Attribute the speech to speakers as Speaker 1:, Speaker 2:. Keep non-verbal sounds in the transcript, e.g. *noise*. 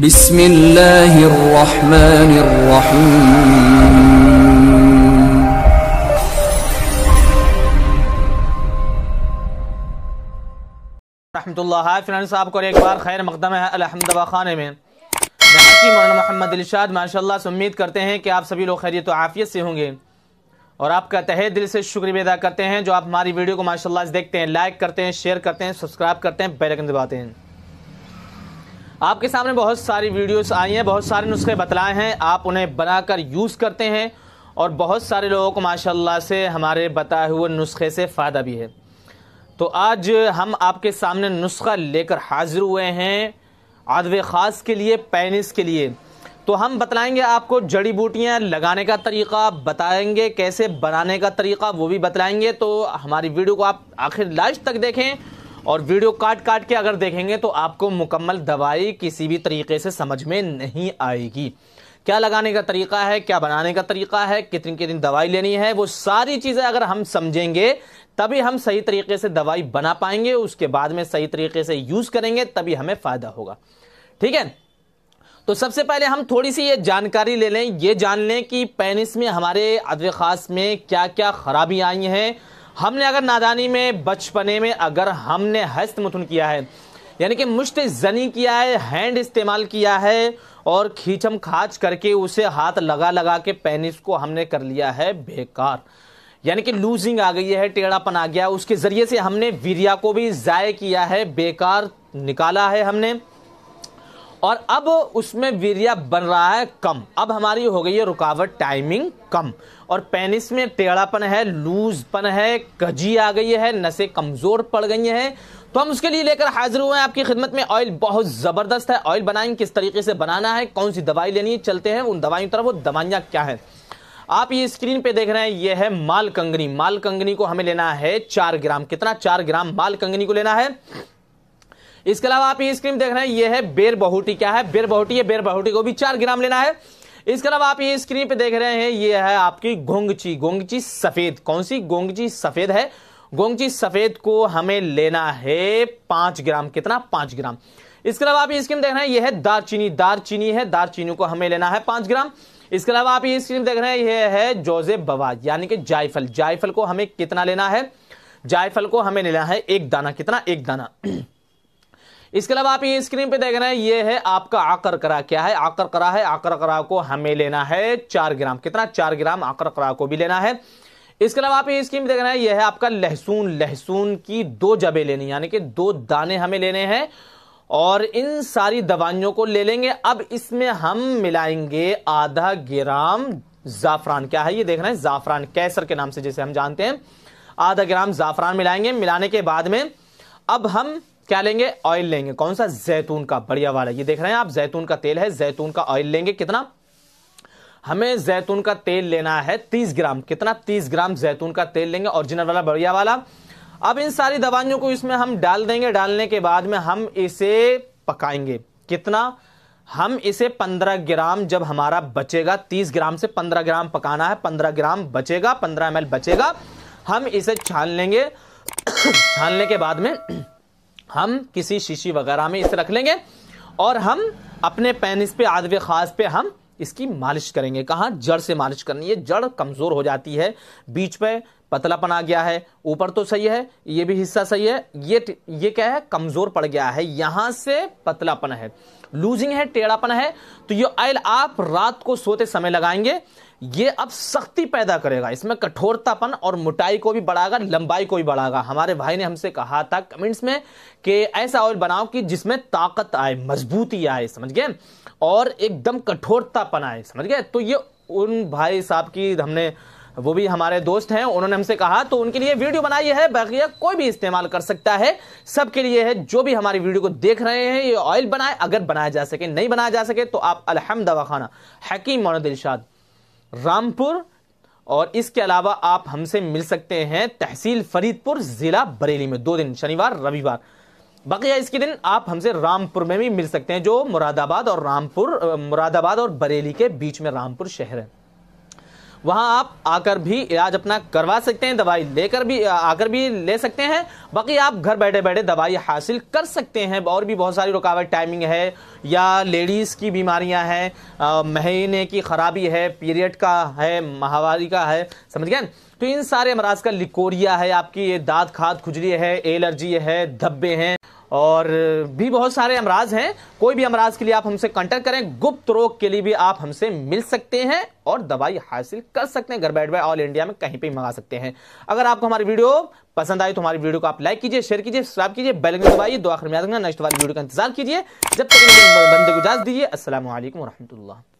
Speaker 1: بسم الله الرحمن الرحيم साहब को एक बार खैर मकदम है अलहमदबा खाने में मौलाना मोहम्मद माशाल्लाह से उम्मीद करते हैं कि आप सभी लोग खैरियत आफियत से होंगे और आपका तहे दिल से शुक्रिया अदा करते हैं जो आप हमारी वीडियो को माशाल्लाह से देखते हैं लाइक करते हैं शेयर करते हैं सब्सक्राइब करते हैं बैरकन दबाते हैं आपके सामने बहुत सारी वीडियोस आई हैं बहुत सारे नुस्खे बतलाए हैं आप उन्हें बनाकर यूज़ करते हैं और बहुत सारे लोगों को माशाल्लाह से हमारे बताए हुए नुस्खे से फ़ायदा भी है तो आज हम आपके सामने नुस्खा लेकर हाजिर हुए हैं आदव ख़ास के लिए पैनिस के लिए तो हम बतलाएंगे आपको जड़ी बूटियाँ लगाने का तरीका बताएंगे कैसे बनाने का तरीका वो भी बतलाएंगे तो हमारी वीडियो को आप आखिर लास्ट तक देखें और वीडियो काट काट के अगर देखेंगे तो आपको मुकम्मल दवाई किसी भी तरीके से समझ में नहीं आएगी क्या लगाने का तरीका है क्या बनाने का तरीका है कितनी कितनी दवाई लेनी है वो सारी चीज़ें अगर हम समझेंगे तभी हम सही तरीके से दवाई बना पाएंगे उसके बाद में सही तरीके से यूज़ करेंगे तभी हमें फ़ायदा होगा ठीक है तो सबसे पहले हम थोड़ी सी ये जानकारी ले लें ये जान लें कि पेनिस में हमारे अदव ख़ास में क्या क्या ख़राबी आई हैं हमने अगर नादानी में बचपने में अगर हमने हस्त मुथुन किया है यानी कि मुश्त जनी किया है हैंड इस्तेमाल किया है और खींचम खाच करके उसे हाथ लगा लगा के पेनिस को हमने कर लिया है बेकार यानी कि लूजिंग आ गई है टेढ़ापन आ गया उसके ज़रिए से हमने वीरिया को भी ज़ाय किया है बेकार निकाला है हमने और अब उसमें वीरिया बन रहा है कम अब हमारी हो गई है रुकावट टाइमिंग कम और पेनिस में टेढ़ापन है लूजपन है कजी आ गई है नसें कमज़ोर पड़ गई हैं तो हम उसके लिए लेकर हाजिर हुए हैं आपकी खिदमत में ऑयल बहुत ज़बरदस्त है ऑयल बनाएंगे किस तरीके से बनाना है कौन सी दवाई लेनी है चलते हैं उन दवाइयों तरफ वो दवाइयाँ क्या हैं आप ये स्क्रीन पे देख रहे हैं ये है माल कंगनी माल कंगनी को हमें लेना है चार ग्राम कितना चार ग्राम माल कंगनी को लेना है इसके अलावा आप ये स्क्रीम देख रहे हैं ये है बेर बहुटी क्या है बेर बहुटी है बेर बहुटी को भी चार ग्राम लेना है इसके अलावा आप ये स्क्रीन पे देख रहे हैं ये है आपकी गोंगची गोंगची सफेद कौन सी गोंगची सफेद है गोंगची सफेद को हमें लेना है पांच ग्राम कितना पांच ग्राम इसके अलावा आप ये स्क्रीन देख रहे हैं ये है दारचीनी दारचीनी है दारचीनी को हमें लेना है पांच ग्राम इसके अलावा आप ये स्क्रीन देख रहे हैं यह है जोजे बवाज यानी कि जायफल जायफल को हमें कितना लेना है जायफल को हमें लेना है एक दाना कितना एक दाना इसके अलावा आप ये स्क्रीन पे देख रहे हैं ये है आपका आकर करा क्या है आकर करा है आकर करा को हमें लेना है चार ग्राम कितना चार ग्राम आकर करा को भी लेना है इसके अलावा आप ये पे देख रहे हैं यह है आपका लहसुन लहसुन की दो जबे लेनी यानी कि दो दाने हमें लेने हैं और इन सारी दवाइयों को ले लेंगे अब इसमें हम मिलाएंगे आधा ग्राम जाफरान क्या है ये देख रहे हैं जाफरान कैसर के नाम से जैसे हम जानते हैं आधा ग्राम जाफरान मिलाएंगे मिलाने के बाद में अब हम क्या लेंगे ऑयल लेंगे कौन सा जैतून का बढ़िया वाला ये देख रहे हैं आप जैतून का तेल है जैतून का ऑयल लेंगे कितना हमें जैतून का तेल लेना है तीस ग्राम कितना तीस ग्राम जैतून का तेल लेंगे ओरिजिनल वाला बढ़िया वाला अब इन सारी दवाइयों को इसमें हम डाल देंगे डालने के बाद में हम इसे पकाएंगे कितना हम इसे 15 ग्राम जब हमारा बचेगा 30 ग्राम से 15 ग्राम पकाना है 15 ग्राम बचेगा 15 एम बचेगा हम इसे छान लेंगे *coughs* छानने के बाद में हम किसी शीशी वगैरह में इसे रख लेंगे और हम अपने पेनिस पे आदव खास पे हम इसकी मालिश करेंगे कहाँ जड़ से मालिश करनी है जड़ कमज़ोर हो जाती है बीच में पतलापन आ गया है ऊपर तो सही है ये भी हिस्सा सही है ये ये क्या है कमज़ोर पड़ गया है यहाँ से पतलापन है लूजिंग है टेढ़ापन है तो ये ऑयल आप रात को सोते समय लगाएंगे ये अब सख्ती पैदा करेगा इसमें कठोरतापन और मोटाई को भी बढ़ाएगा लंबाई को भी बढ़ाएगा हमारे भाई ने हमसे कहा था कमेंट्स में कि ऐसा ऑयल बनाओ कि जिसमें ताकत आए मजबूती आए समझ गए और एकदम कठोरतापन आए समझ गए तो ये उन भाई साहब की हमने वो भी हमारे दोस्त हैं उन्होंने हमसे कहा तो उनके लिए वीडियो बनाई है बाकी कोई भी इस्तेमाल कर सकता है सबके लिए है जो भी हमारी वीडियो को देख रहे हैं ये ऑयल बनाए अगर बनाया जा सके नहीं बनाया जा सके तो आप अलहमदवा खाना हकीम मोहन दिलशाद रामपुर और इसके अलावा आप हमसे मिल सकते हैं तहसील फरीदपुर ज़िला बरेली में दो दिन शनिवार रविवार बकिया इसके दिन आप हमसे रामपुर में भी मिल सकते हैं जो मुरादाबाद और रामपुर मुरादाबाद और बरेली के बीच में रामपुर शहर है वहाँ आप आकर भी इलाज अपना करवा सकते हैं दवाई लेकर भी आकर भी ले सकते हैं बाकी आप घर बैठे बैठे दवाई हासिल कर सकते हैं और भी बहुत सारी रुकावट टाइमिंग है या लेडीज़ की बीमारियां हैं महीने की ख़राबी है पीरियड का है माहवारी का है समझ गए तो इन सारे अमराज का लिकोरिया है आपकी ये दाद खाद खुजली है एलर्जी है धब्बे हैं और भी बहुत सारे अमराज हैं कोई भी अमराज के लिए आप हमसे कांटेक्ट करें गुप्त रोग के लिए भी आप हमसे मिल सकते हैं और दवाई हासिल कर सकते हैं घर बैठ बैठ ऑल इंडिया में कहीं पे मंगा सकते हैं अगर आपको हमारी वीडियो पसंद आई तो हमारी वीडियो को आप लाइक कीजिए शेयर कीजिए सब्सक्राइब कीजिए बेल दबाइए दो आखिर में नेक्स्ट वाली वीडियो का इंतजार कीजिए जब तक बंदे को इजाजत दीजिए असल वरहमल